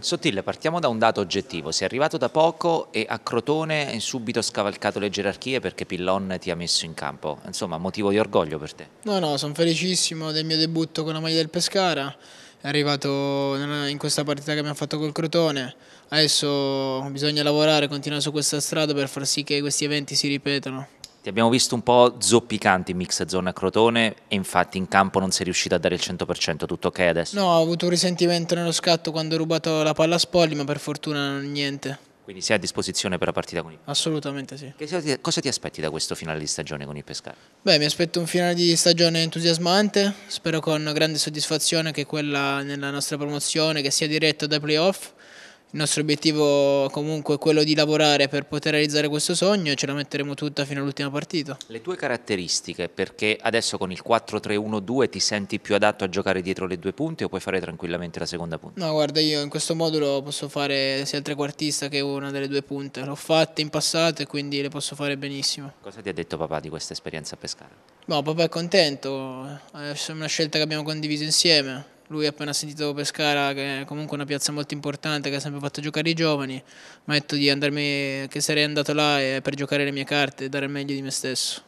Sottile, partiamo da un dato oggettivo, sei arrivato da poco e a Crotone hai subito scavalcato le gerarchie perché Pillon ti ha messo in campo, insomma motivo di orgoglio per te? No, no, sono felicissimo del mio debutto con la maglia del Pescara, è arrivato in questa partita che abbiamo fatto col Crotone, adesso bisogna lavorare, continuare su questa strada per far sì che questi eventi si ripetano. Ti abbiamo visto un po' zoppicanti in mix zona Crotone e infatti in campo non sei riuscito a dare il 100%, tutto ok adesso? No, ho avuto un risentimento nello scatto quando ho rubato la palla a Spolli, ma per fortuna non niente. Quindi sei a disposizione per la partita con il Pescara? Assolutamente sì. Che, cosa ti aspetti da questo finale di stagione con il Pescara? Beh, mi aspetto un finale di stagione entusiasmante, spero con grande soddisfazione che quella nella nostra promozione, che sia diretta dai playoff il nostro obiettivo comunque è quello di lavorare per poter realizzare questo sogno e ce la metteremo tutta fino all'ultima partita. Le tue caratteristiche, perché adesso con il 4-3-1-2 ti senti più adatto a giocare dietro le due punte o puoi fare tranquillamente la seconda punta? No, guarda, io in questo modulo posso fare sia il trequartista che una delle due punte. L'ho fatta in passato e quindi le posso fare benissimo. Cosa ti ha detto papà di questa esperienza a Pescara? No, papà è contento, è una scelta che abbiamo condiviso insieme lui ha appena sentito Pescara, che è comunque una piazza molto importante, che ha sempre fatto giocare i giovani, mi ha detto di andarmi, che sarei andato là eh, per giocare le mie carte e dare il meglio di me stesso.